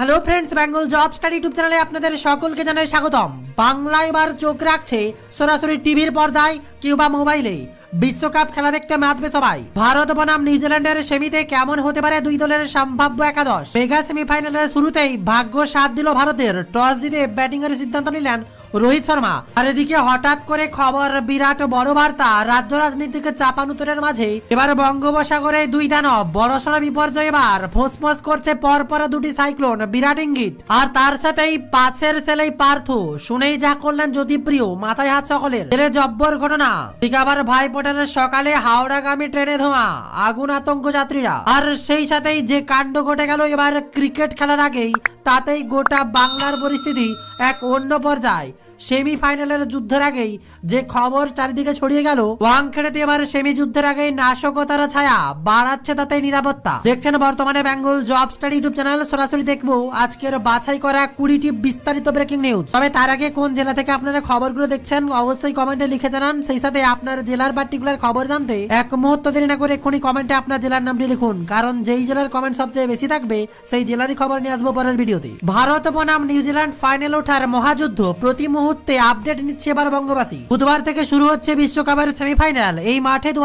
hello friends Bengal job study YouTube চ্যানেলে আপনাদের সকলকে জানাই স্বাগতম বাংলায় এবার চোখ রাখছে সরাসরি টিভির পর্দায় কিংবা মোবাইলে বিশ্বকাপ খেলা দেখতে মাতবে সবাই ভারত বনাম নিউজিল্যান্ডের সেমিতে কেমন হতে পারে দুই দলের সম্ভাব্য একাদশ মেগা সেমিফাইনালের শুরুতেই ভাগ্য সাথ দিল ভারতের টস জিতে ব্যাটিং এর সিদ্ধান্ত নিলেন রোহিত শর্মা আর এদিকে হঠাৎ করে খবর বিরাট বড় বার্তা রাজ্য রাজনীতিকে চাপান উত্তরের মাঝে এবার বঙ্গোপসাগরে দুই দানব বড়সড় বিপর্যয় এবার ফোসফোস করছে পরপর দুটি সাইক্লোন বিরাট ইঙ্গিত আর তার সাথেই পাশের ছেলেই পার্থ শুনেই যা করলেন যদি প্রিয় মাথায় হাত সকলের ছেলে জব্বর ঘটনা ঠিক আবার ভাই পটানের সকালে হাওড়াগামী ট্রেনে ধোঁয়া আগুন আতঙ্ক যাত্রীরা আর সেই সাথেই যে কাণ্ড ঘটে গেল এবার ক্রিকেট খেলার আগেই তাতেই গোটা বাংলার পরিস্থিতি এক অন্য পর্যায়ে সেমিফাইনালের যুদ্ধের আগেই যে খবর চারিদিকে ছড়িয়ে গেল ওয়াংখেড়েতে এবার সেমি যুদ্ধের আগেই নাশকতার ছায়া বাড়াচ্ছে তাতে নিরাপত্তা দেখছেন বর্তমানে Bengal job study YouTube channel সরাসরি দেখবো আজকের বাছাই করা কুড়িটি বিস্তারিত ব্রেকিং নিউজ তবে তার আগে কোন জেলা থেকে আপনারা খবরগুলো দেখছেন অবশ্যই কমেন্টে লিখে জানান সেই সাথে আপনার জেলার পার্টিকুলার খবর জানতে এক মুহূর্ত দেরি না করে এক্ষুনি কমেন্টে আপনার জেলার নামটি লিখুন কারণ যেই জেলার কমেন্ট সবচেয়ে বেশি থাকবে সেই জেলারই খবর নিয়ে আসবো পরের ভিডিওতে ভারত বনাম নিউজিল্যান্ড ফাইনাল ওঠার মহাযুদ্ধ প্রতি মুহূর্তে আপডেট নিচ্ছে এবার বঙ্গবাসী বুধবার থেকে শুরু হচ্ছে বিশ্বকাপের সেমিফাইনাল এই মাঠে দু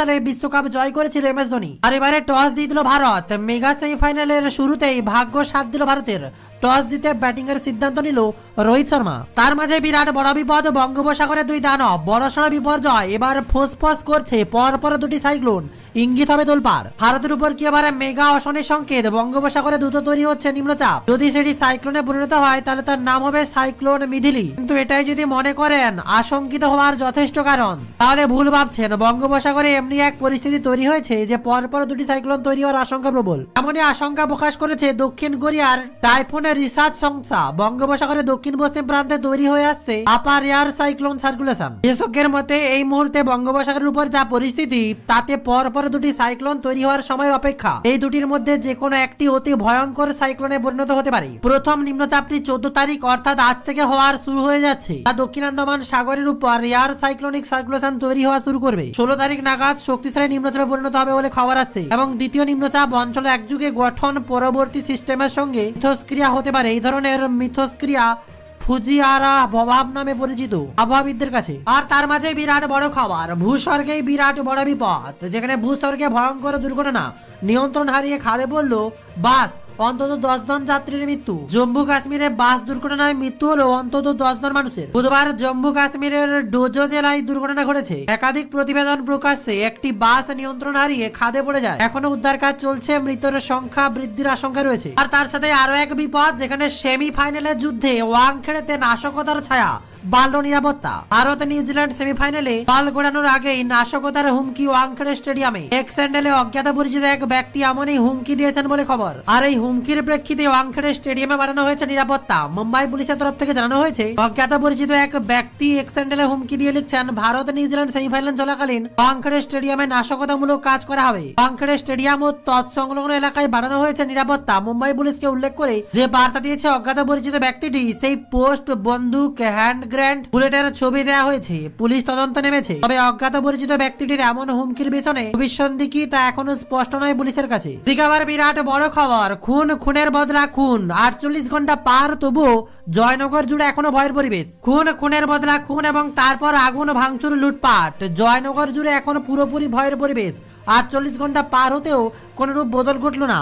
সালে বিশ্বকাপ জয় করেছিল এম এস ধোনি আর এবারে টস জিতল ভারত মেগা সেমিফাইনালের শুরুতেই ভাগ্য সাথ দিল ভারতের টস জিতে ব্যাটিং এর সিদ্ধান্ত নিল রোহিত শর্মা তার মাঝে বিরাট বড় বিপদ বঙ্গোপসাগরে দুই দানব বড়সড় বিপর্যয় এবার ফোসফস করছে পরপর দুটি সাইক্লোন ইঙ্গিত হবে তোলপার ভারতের উপর কি এবারে মেগা অসনের সংকেত বঙ্গোপসাগরে দ্রুত তৈরি হচ্ছে নিম্নচাপ যদি সেটি সাইক্লোনে পরিণত হয় তাহলে তার নাম হবে সাইক্লোন মিধিলি কিন্তু এটাই যদি মনে করেন আশঙ্কিত হওয়ার যথেষ্ট কারণ তাহলে ভুল ভাবছেন বঙ্গোপসাগরে এমনি এক পরিস্থিতি তৈরি হয়েছে যে পরপর দুটি সাইক্লোন তৈরি হওয়ার আশঙ্কা প্রবল এমনই আশঙ্কা প্রকাশ করেছে দক্ষিণ কোরিয়ার টাইফোনের রিসার্চ সংস্থা বঙ্গোপসাগরে দক্ষিণ পশ্চিম প্রান্তে তৈরি হয়ে আসছে আপার এয়ার সাইক্লোন সার্কুলেশন বিশেষজ্ঞের মতে এই মুহূর্তে বঙ্গোপসাগরের উপর যা পরিস্থিতি তাতে পরপর দুটি সাইক্লোন তৈরি হওয়ার সময় অপেক্ষা এই দুটির মধ্যে যে কোনো একটি অতি ভয়ঙ্কর সাইক্লোনে পরিণত হতে পারে প্রথম নিম্নচাপটি চোদ্দ তারিখ অর্থাৎ আজ থেকে হওয়ার শুরু হয়ে যাচ্ছে তা দক্ষিণ আন্দামান সাগরের উপর রিয়ার সাইক্লোনিক সার্কুলেশন তৈরি হওয়া শুরু করবে ষোলো তারিখ নাগাদ শক্তিশালী নিম্নচাপে পরিণত হবে বলে খবর আছে এবং দ্বিতীয় নিম্নচাপ এক একযুগে গঠন পরবর্তী সিস্টেমের সঙ্গে মিথস্ক্রিয়া হতে পারে এই ধরনের মিথস্ক্রিয়া ফুজিয়ারা প্রভাব নামে পরিচিত আবহাওয়াবিদদের কাছে আর তার মাঝে বিরাট বড় খাবার ভূস্বর্গেই বিরাট বড় বিপদ যেখানে ভূস্বর্গে ভয়ঙ্কর দুর্ঘটনা নিয়ন্ত্রণ হারিয়ে খাদে পড়লো বাস অন্তত দশ জন যাত্রীর মৃত্যু জম্মু কাশ্মীরে বাস দুর্ঘটনায় মৃত্যু হলো অন্তত দশ জন মানুষের বুধবার জম্মু কাশ্মীরের ডোজো জেলায় দুর্ঘটনা ঘটেছে একাধিক প্রতিবেদন প্রকাশ্যে একটি বাস নিয়ন্ত্রণ হারিয়ে খাদে পড়ে যায় এখনো উদ্ধার কাজ চলছে মৃতের সংখ্যা বৃদ্ধির আশঙ্কা রয়েছে আর তার সাথে আরো এক বিপদ যেখানে সেমি ফাইনালের যুদ্ধে খেড়েতে নাশকতার ছায়া বাল্য নিরাপত্তা ভারত নিউজিল্যান্ড সেমিফাইনালে বাল গোড়ানোর আগেই নাশকতার হুমকি ওয়াংখেড়ে স্টেডিয়ামে এক স্যান্ডেলে অজ্ঞাত পরিচিত এক ব্যক্তি এমনই হুমকি দিয়েছেন বলে খবর আর এই হুমকির প্রেক্ষিতে ওয়াংখেড়ে স্টেডিয়ামে বাড়ানো হয়েছে নিরাপত্তা মুম্বাই পুলিশের তরফ থেকে জানানো হয়েছে অজ্ঞাত পরিচিত এক ব্যক্তি এক স্যান্ডেলে হুমকি দিয়ে লিখছেন ভারত নিউজিল্যান্ড সেমিফাইনাল চলাকালীন ওয়াংখেড়ে স্টেডিয়ামে নাশকতামূলক কাজ করা হবে ওয়াংখেড়ে স্টেডিয়াম ও তৎসংলগ্ন এলাকায় বাড়ানো হয়েছে নিরাপত্তা মুম্বাই পুলিশকে উল্লেখ করে যে বার্তা দিয়েছে অজ্ঞাত পরিচিত ব্যক্তিটি সেই পোস্ট বন্দুক হ্যান্ড গ্র্যান্ড বুলেটের ছবি দেওয়া হয়েছে পুলিশ তদন্ত নেমেছে তবে অজ্ঞাত পরিচিত ব্যক্তিটির এমন হুমকির পেছনে ভবিষ্যন্দি কি তা এখনো স্পষ্ট নয় পুলিশের কাছে দিকাবার বিরাট বড় খবর খুন খুনের বদলা খুন আটচল্লিশ ঘন্টা পার তবু জয়নগর জুড়ে এখনো ভয়ের পরিবেশ খুন খুনের বদলা খুন এবং তারপর আগুন ভাঙচুর লুটপাট জয়নগর জুড়ে এখনো পুরোপুরি ভয়ের পরিবেশ আটচল্লিশ ঘন্টা পার হতেও কোনোরূপ বদল ঘটল না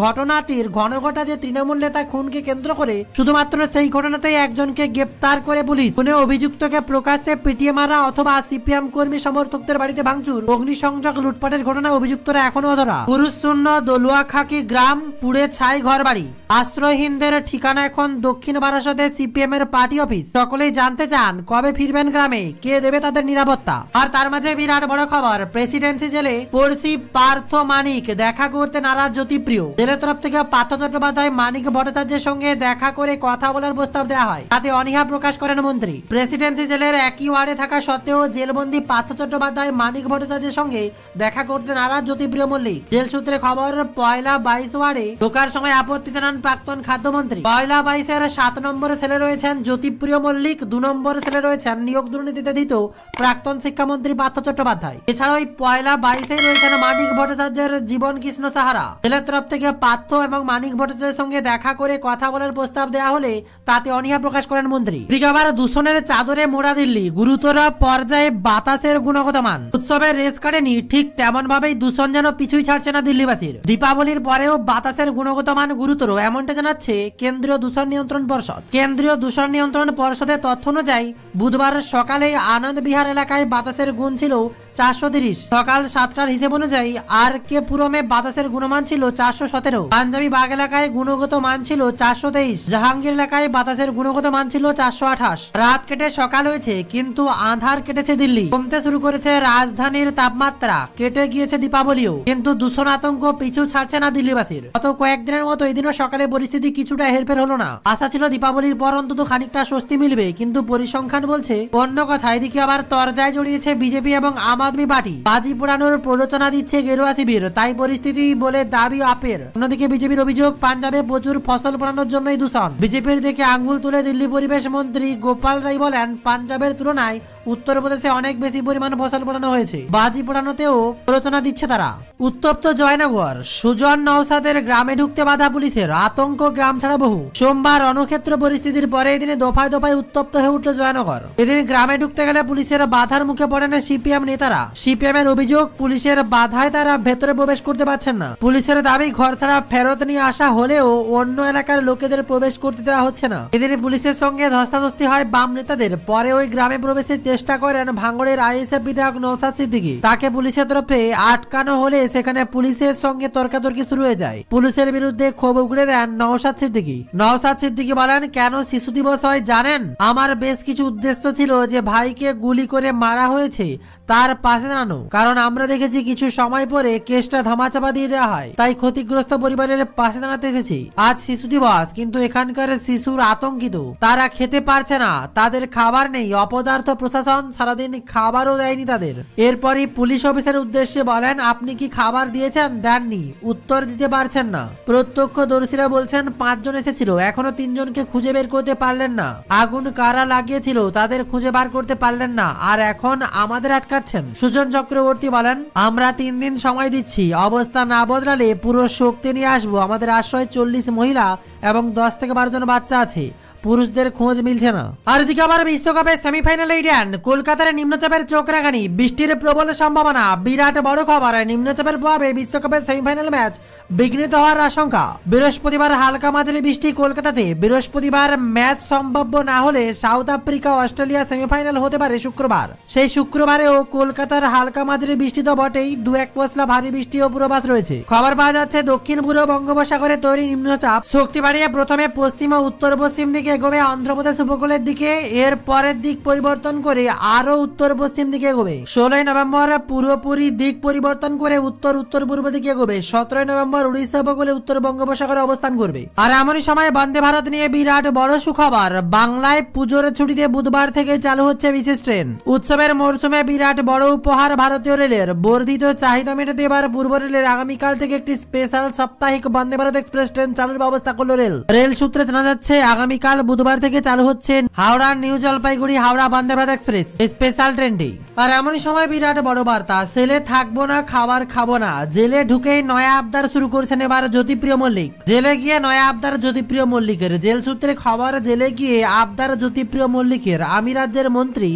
ঘটনাটির ঘন ঘটা যে তৃণমূল নেতা খুনকে কেন্দ্র করে শুধুমাত্র সেই ঘটনাতেই একজনকে গ্রেপ্তার করে পুলিশ খুনে অভিযুক্তকে প্রকাশ্যে পিটিয়ে মারা অথবা সিপিএম কর্মী সমর্থকদের বাড়িতে ভাঙচুর অগ্নিসংযোগ লুটপাটের ঘটনায় অভিযুক্তরা এখনো ধরা পুরুষ শূন্য দলুয়াখাকি গ্রাম পুড়ে ছাই ঘর বাড়ি আশ্রয়হীনদের ঠিকানা এখন দক্ষিণ বারাসতের সিপিএম এর পার্টি অফিস সকলেই জানতে চান কবে ফিরবেন গ্রামে কে দেবে তাদের নিরাপত্তা আর তার মাঝে বিরাট বড় খবর প্রেসিডেন্সি জেলে পড়শি পার্থ মানিক দেখা করতে নারাজ জ্যোতিপ্রিয় জেলের তরফ থেকে পার্থ চট্টোপাধ্যায় মানিক ভট্টাচার্যের সঙ্গে দেখা করে কথা বলার প্রস্তাব দেওয়া হয় তাতে অনীহা প্রকাশ করেন মন্ত্রী প্রেসিডেন্সি জেলের একই ওয়ার্ডে থাকা সত্ত্বেও জেলবন্দি পার্থ চট্টোপাধ্যায় মানিক ভট্টাচার্যের সঙ্গে দেখা করতে নারাজ জ্যোতিপ্রিয় মল্লিক জেল সূত্রে খবর পয়লা বাইশ ওয়ার্ডে ঢোকার সময় আপত্তি জানান প্রাক্তন খাদ্যমন্ত্রী পয়লা বাইশের সাত নম্বরে ছেলে রয়েছেন জ্যোতিপ্রিয় মল্লিক দু নম্বরে ছেলে রয়েছেন নিয়োগ দুর্নীতিতে ধৃত প্রাক্তন শিক্ষামন্ত্রী পার্থ চট্টোপাধ্যায় এছাড়াও পয়লা বাইশে রয়েছেন মানিক ভট্টাচার্যের জীবন কৃষ্ণ সাহারা ছেলের তরফ থেকে পার্থ এবং মানিক ভট্টাচার্যের সঙ্গে দেখা করে কথা বলার প্রস্তাব দেওয়া হলে তাতে অনীহা প্রকাশ করেন মন্ত্রী এদিকে দূষণের চাদরে মোড়া দিল্লি গুরুতর পর্যায়ে বাতাসের গুণগত মান উৎসবের রেস কাটেনি ঠিক তেমন ভাবেই দূষণ যেন পিছুই ছাড়ছে না দিল্লিবাসীর দীপাবলির পরেও বাতাসের গুণগত মান গুরুতর এমনটা জানাচ্ছে কেন্দ্রীয় দূষণ নিয়ন্ত্রণ পর্ষদ কেন্দ্রীয় দূষণ নিয়ন্ত্রণ পর্ষদের তথ্য অনুযায়ী বুধবার সকালে আনন্দ বিহার এলাকায় বাতাসের গুণ ছিল চারশো তিরিশ সকাল সাতটার হিসেব অনুযায়ী আর কে পুরমে বাতাসের গুণমান ছিল চারশো সতেরো পাঞ্জাবি বাগ এলাকায় গুণগত মান ছিল চারশো তেইশ জাহাঙ্গীর এলাকায় বাতাসের গুণগত মান ছিল চারশো আঠাশ রাত কেটে সকাল হয়েছে কিন্তু আধার কেটেছে দিল্লি কমতে শুরু করেছে রাজধানীর তাপমাত্রা কেটে গিয়েছে দীপাবলিও কিন্তু দূষণ আতঙ্ক পিছু ছাড়ছে না দিল্লিবাসীর গত কয়েকদিনের মতো এদিনও সকালে পরিস্থিতি কিছুটা হেরফের হলো না আশা ছিল দীপাবলির পর অন্তত খানিকটা স্বস্তি মিলবে কিন্তু পরিসংখ্যান বলছে অন্য কথা এদিকে আবার তরজায় জড়িয়েছে বিজেপি এবং আম আদমি পার্টি বাজি পোড়ানোর প্ররোচনা দিচ্ছে গেরুয়া শিবির তাই পরিস্থিতি বলে দাবি আপের অন্যদিকে বিজেপির অভিযোগ পাঞ্জাবে প্রচুর ফসল পোড়ানোর জন্যই দূষণ বিজেপির দিকে আঙ্গুল তুলে দিল্লি পরিবেশ মন্ত্রী গোপাল রায় বলেন পাঞ্জাবের তুলনায় উত্তরপ্রদেশে অনেক বেশি পরিমাণ ফসল পোড়ানো হয়েছে বাজি পোড়ানোতেও প্ররোচনা দিচ্ছে তারা উত্তপ্ত জয়নগর সুজন নওসাদের গ্রামে ঢুকতে বাধা পুলিশের আতঙ্ক গ্রাম ছাড়া বহু সোমবার অনক্ষেত্র পরিস্থিতির পরে এদিনে দফায় দফায় উত্তপ্ত হয়ে উঠল জয়নগর এদিন গ্রামে ঢুকতে গেলে পুলিশের বাধার মুখে পড়েন সিপিএম নেতারা তারা এর অভিযোগ পুলিশের বাধায় তারা ভেতরে প্রবেশ করতে পারছেন না পুলিশের দাবি ঘর ছাড়া ফেরত নিয়ে আসা হলেও অন্য এলাকার লোকেদের প্রবেশ করতে দেওয়া হচ্ছে না এদিন পুলিশের সঙ্গে ধস্তাধস্তি হয় বাম নেতাদের পরে ওই গ্রামে প্রবেশের চেষ্টা করেন ভাঙড়ের আইএসএফ বিধায়ক নৌসাদ সিদ্দিকী তাকে পুলিশের তরফে আটকানো হলে সেখানে পুলিশের সঙ্গে তর্কাতর্কি শুরু হয়ে যায় পুলিশের বিরুদ্ধে ক্ষোভ উগড়ে দেন নওসাদ সিদ্দিকী নওসাদ সিদ্দিকী বলেন কেন শিশু দিবস হয় জানেন আমার বেশ কিছু উদ্দেশ্য ছিল যে ভাইকে গুলি করে মারা হয়েছে তার পাশে দাঁড়ানো কারণ আমরা দেখেছি কিছু সময় পরে কেসটা ধামাচাপা দিয়ে দেওয়া হয় তাই ক্ষতিগ্রস্ত পরিবারের পাশে দাঁড়াতে এসেছি আজ শিশু দিবস কিন্তু এখানকার শিশুর আতঙ্কিত তারা খেতে পারছে না তাদের খাবার নেই অপদার্থ প্রশাসন সারাদিন খাবারও দেয়নি তাদের এরপরই পুলিশ অফিসার উদ্দেশ্যে বলেন আপনি কি খাবার দিয়েছেন দেননি উত্তর দিতে পারছেন না প্রত্যক্ষদর্শীরা বলছেন পাঁচজন এসেছিল এখনো তিনজনকে খুঁজে বের করতে পারলেন না আগুন কারা লাগিয়েছিল তাদের খুঁজে বার করতে পারলেন না আর এখন আমাদের আটকাচ্ছেন সুজন চক্রবর্তী বলেন আমরা তিন দিন সময় দিচ্ছি অবস্থা না বদলালে পুরো শক্তি নিয়ে আসবো আমাদের আশ্রয় চল্লিশ মহিলা এবং দশ থেকে বারো জন বাচ্চা আছে পুরুষদের খোঁজ মিলছে না আর এদিকে আবার বিশ্বকাপের সেমিফাইনালে ইডেন কলকাতার নিম্নচাপের চোখ রাখানি বৃষ্টির প্রবল সম্ভাবনা বিরাট বড় খবর নিম্নচাপের প্রভাবে বিশ্বকাপের সেমিফাইনাল ম্যাচ বিঘ্নিত হওয়ার আশঙ্কা বৃহস্পতিবার হালকা মাঝারি বৃষ্টি কলকাতাতে বৃহস্পতিবার ম্যাচ সম্ভাব্য না হলে সাউথ আফ্রিকা অস্ট্রেলিয়া সেমিফাইনাল হতে পারে শুক্রবার সেই শুক্রবারেও কলকাতার হালকা মাঝারি বৃষ্টি তো বটেই দু এক পশলা ভারী বৃষ্টি ও পূর্বাভাস রয়েছে খবর পাওয়া যাচ্ছে দক্ষিণ পূর্ব বঙ্গোপসাগরে তৈরি নিম্নচাপ শক্তি বাড়িয়ে প্রথমে পশ্চিম ও উত্তর পশ্চিম দিকে এগোবে অন্ধ্রপ্রদেশ উপকূলের দিকে এর পরের দিক পরিবর্তন করে আরো উত্তর পশ্চিম দিকে এগোবে ষোলোই নভেম্বর পুরোপুরি দিক পরিবর্তন করে উত্তর উত্তর পূর্ব দিকে এগোবে সতেরোই নভেম্বর উড়িষ্যা উপকূলে উত্তর বঙ্গোপসাগরে অবস্থান করবে আর এমনই সময় বন্দে ভারত নিয়ে বিরাট বড় সুখবর বাংলায় পুজোর ছুটিতে বুধবার থেকে চালু হচ্ছে বিশেষ ট্রেন উৎসবের মরশুমে বিরাট বড় উপহার ভারতীয় রেলের বর্ধিত চাহিদা মেটাতে এবার পূর্ব রেলের আগামীকাল থেকে একটি স্পেশাল সাপ্তাহিক বন্দে ভারত এক্সপ্রেস ট্রেন চালুর ব্যবস্থা করলো রেল রেল সূত্রে জানা যাচ্ছে আগামীকাল বুধবার থেকে চালু হচ্ছে হাওড়া নিউ জলপাইগুড়ি হাওড়া বান্দেবাদ এক্সপ্রেস স্পেশাল ট্রেনটি আর এমনই সময় বিরাট বড় বার্তা সেলে থাকবো না খাবার খাবো না জেলে ঢুকেই নয়া আবদার শুরু করছেন এবার জ্যোতিপ্রিয় মল্লিক জেলে গিয়ে নয়া আবদার জ্যোতিপ্রিয় মল্লিকের জেল সূত্রে খবর জেলে গিয়ে আবদার জ্যোতিপ্রিয় মল্লিকের আমি রাজ্যের মন্ত্রী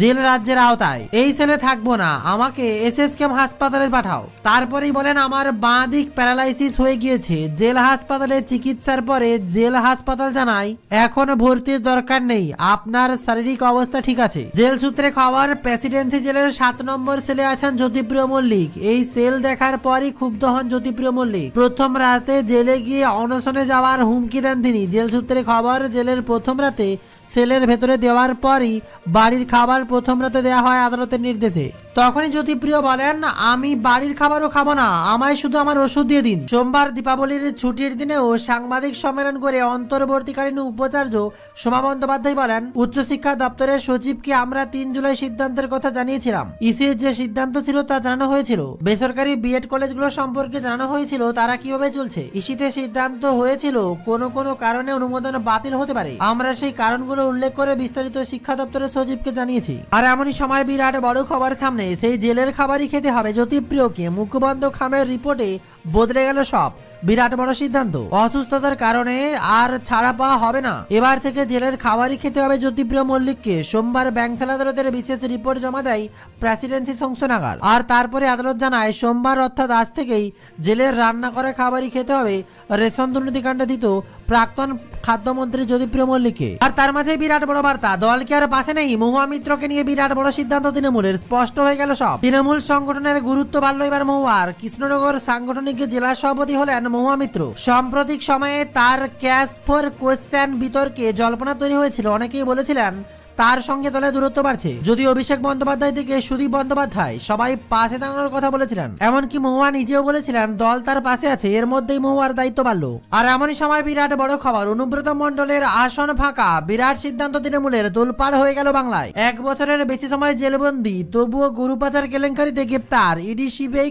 জেল রাজ্যের আওতায় এই সেলে থাকবো না আমাকে এস এস কেম হাসপাতালে পাঠাও তারপরেই বলেন আমার বাঁ দিক প্যারালাইসিস হয়ে গিয়েছে জেল হাসপাতালে চিকিৎসার পরে জেল হাসপাতাল জানায় এখনো ভর্তির দরকার নেই আপনার শারীরিক অবস্থা ঠিক আছে জেল সূত্রে খবর প্রেসিডেন্সি জেলের সাত নম্বর সেলে আছেন জ্যোতিপ্রিয় মল্লিক এই সেল দেখার পরই ক্ষুব্ধ হন জ্যোতিপ্রিয় মল্লিক প্রথম রাতে জেলে গিয়ে অনশনে যাওয়ার হুমকি দেন তিনি জেল সূত্রে খবর জেলের প্রথম রাতে সেলের ভেতরে দেওয়ার পরই বাড়ির খাবার প্রথম রাতে দেওয়া হয় আদালতের নির্দেশে তখনই জ্যোতিপ্রিয় বলেন আমি বাড়ির খাবারও খাবো না আমায় শুধু আমার ওষুধ দিয়ে দিন সোমবার দীপাবলির ছুটির দিনেও সাংবাদিক সম্মেলন করে অন্তর্বর্তীকালীন উপাচার্য সোমা বন্দ্যোপাধ্যায় বলেন উচ্চশিক্ষা দপ্তরের সচিবকে আমরা তিন জুলাই সিদ্ধান্তের কথা জানিয়েছিলাম ইসির যে সিদ্ধান্ত ছিল তা জানানো হয়েছিল বেসরকারি বিএড কলেজগুলো সম্পর্কে জানানো হয়েছিল তারা কিভাবে চলছে ইসিতে সিদ্ধান্ত হয়েছিল কোনো কোনো কারণে অনুমোদন বাতিল হতে পারে আমরা সেই কারণগুলো উল্লেখ করে বিস্তারিত শিক্ষা দপ্তরের সচিবকে জানিয়েছি আর এমনই সময় বিরাট বড় খবর সামনে কারণে সেই জেলের খাবারই খেতে হবে জ্যোতিপ্রিয়কে মুখবন্ধ খামের রিপোর্টে বদলে গেল সব বিরাট বড় সিদ্ধান্ত অসুস্থতার কারণে আর ছাড়া পাওয়া হবে না এবার থেকে জেলের খাবারই খেতে হবে জ্যোতিপ্রিয় মল্লিককে সোমবার ব্যাংক আদালতের বিশেষ রিপোর্ট জমা দেয় প্রেসিডেন্সি সংসনাগার আর তারপরে আদালত জানায় সোমবার অর্থাৎ আজ থেকেই জেলের রান্না করা খাবারই খেতে হবে রেশন দুর্নীতিকাণ্ড দিত প্রাক্তন খাদ্যমন্ত্রী জ্যোতিপ্রিয় মল্লিককে আর তার মাঝে বিরাট বড় বার্তা দলকে আর পাশে নেই মহুয়া মিত্রকে নিয়ে বিরাট বড় সিদ্ধান্ত তৃণমূলের স্পষ্ট হয়ে গেল সব তৃণমূল সংগঠনের গুরুত্ব বাড়ল এবার মহুয়ার কৃষ্ণনগর সাংগঠনিক আওয়ামী জেলা সভাপতি হলেন মহুয়া মিত্র সাম্প্রতিক সময়ে তার ক্যাশ ফর কোয়েশ্চেন বিতর্কে জল্পনা তৈরি হয়েছিল অনেকেই বলেছিলেন তার সঙ্গে দলের দূরত্ব বাড়ছে যদি অভিষেক বন্দ্যোপাধ্যায় থেকে সুদীপ বন্দ্যোপাধ্যায় সবাই পাশে দাঁড়ানোর কথা বলেছিলেন এমনকি মহুয়া নিজেও বলেছিলেন দল তার পাশে আছে এর মধ্যেই মহুয়ার দায়িত্ব বাড়লো আর এমনই সময় বিরাট বড় খবর অনুব্রত মন্ডলের আসন ফাঁকা বিরাট সিদ্ধান্ত তৃণমূলের তোলপাড় হয়ে গেল বাংলায় এক বছরের বেশি সময় জেলবন্দি তবুও গুরুপাচার কেলেঙ্কারিতে গ্রেপ্তার ইডি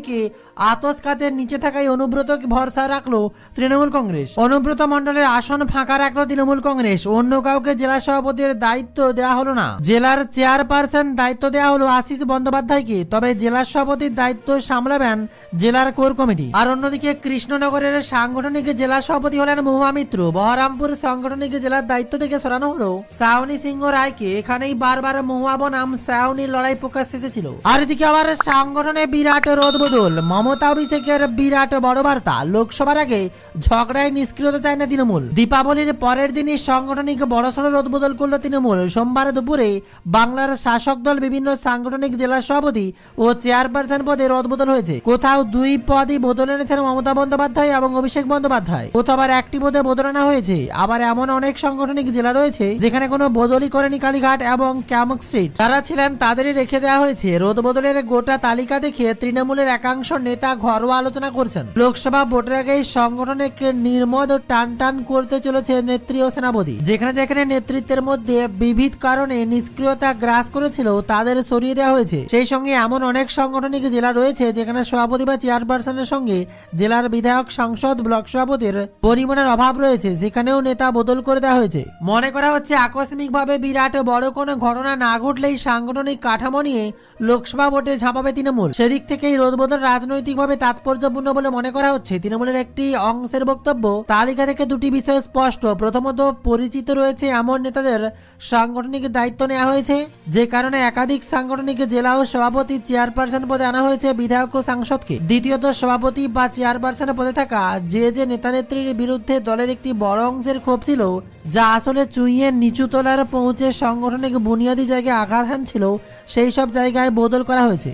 কে আতস কাজের নিচে থাকায় অনুব্রত ভরসা রাখলো তৃণমূল কংগ্রেস অনুব্রত মন্ডলের আসন ফাঁকা রাখলো তৃণমূল কংগ্রেস অন্য কাউকে জেলা সভাপতির দায়িত্ব দেওয়া হলো না জেলার চেয়ারপারসন দায়িত্ব দেওয়া হলো আশিস বন্দ্যোপাধ্যায়কে তবে জেলার সভাপতির দায়িত্ব সামলাবেন জেলার কোর কমিটি আর অন্যদিকে কৃষ্ণনগরের সাংগঠনিক জেলা সভাপতি হলেন মহুয়া মিত্র বহরমপুর সাংগঠনিক জেলার দায়িত্ব থেকে সরানো হলো সাউনি সিংহ রায়কে এখানেই বারবার মহুয়া বনাম সাউনি লড়াই প্রকাশ এসেছিল আর এদিকে আবার সাংগঠনে বিরাট রোদ বদল মমতা অভিষেকের বিরাট বড় বার্তা লোকসভার আগে ঝগড়ায় নিষ্ক্রিয়তা চায় না তৃণমূল দীপাবলির পরের দিনই সাংগঠনিক বড়সড় রোদ বদল করলো তৃণমূল সোমবার দুপুরে বাংলার শাসক দল বিভিন্ন সাংগঠনিক জেলা সভাপতি ও চেয়ারপারসন পদে রদবদল হয়েছে কোথাও দুই পদই বদলে এনেছেন মমতা বন্দ্যোপাধ্যায় এবং অভিষেক বন্দ্যোপাধ্যায় কোথাও আবার একটি পদে বদল আনা হয়েছে আবার এমন অনেক সাংগঠনিক জেলা রয়েছে যেখানে কোনো বদলি করেনি কালীঘাট এবং ক্যামক স্ট্রিট যারা ছিলেন তাদেরই রেখে দেওয়া হয়েছে রদবদলের গোটা তালিকা দেখে তৃণমূলের একাংশ নেতা ঘরোয়া আলোচনা করছেন লোকসভা ভোটের আগে সংগঠনকে নির্মদ টান টান করতে চলেছে নেত্রী ও সেনাপতি যেখানে যেখানে নেতৃত্বের মধ্যে বিবিধ কারণে নিষ্ক্রিয়তা গ্রাস করেছিল তাদের সরিয়ে দেওয়া হয়েছে সেই সঙ্গে এমন অনেক সাংগঠনিক জেলা রয়েছে যেখানে সভাপতি বা চেয়ারপারসনের সঙ্গে জেলার বিধায়ক সাংসদ ব্লক সভাপতির পরিমাণের অভাব রয়েছে সেখানেও নেতা বদল করে দেওয়া হয়েছে মনে করা হচ্ছে আকস্মিকভাবে বিরাট বড় কোনো ঘটনা না ঘটলেই সাংগঠনিক কাঠামো নিয়ে লোকসভা ভোটে ঝাঁপাবে তৃণমূল সেদিক থেকেই রোদবদল রাজনৈতিকভাবে তাৎপর্যপূর্ণ বলে মনে করা হচ্ছে তৃণমূলের একটি অংশের বক্তব্য তালিকা থেকে দুটি বিষয় স্পষ্ট প্রথমত পরিচিত রয়েছে এমন নেতাদের সাংগঠনিক সাংগঠনিকের দায়িত্ব নেওয়া হয়েছে যে কারণে একাধিক সাংগঠনিক জেলা ও সভাপতি চেয়ারপারসন পদে আনা হয়েছে বিধায়ক ও সাংসদকে দ্বিতীয়ত সভাপতি বা চেয়ারপারসনের পদে থাকা যে যে নেতানেত্রীর বিরুদ্ধে দলের একটি বড় অংশের ক্ষোভ ছিল যা আসলে চুইয়ে নিচু তলার পৌঁছে সাংগঠনিক বুনিয়াদী জায়গায় আঘাত হানছিল সেই সব জায়গায় বদল করা হয়েছে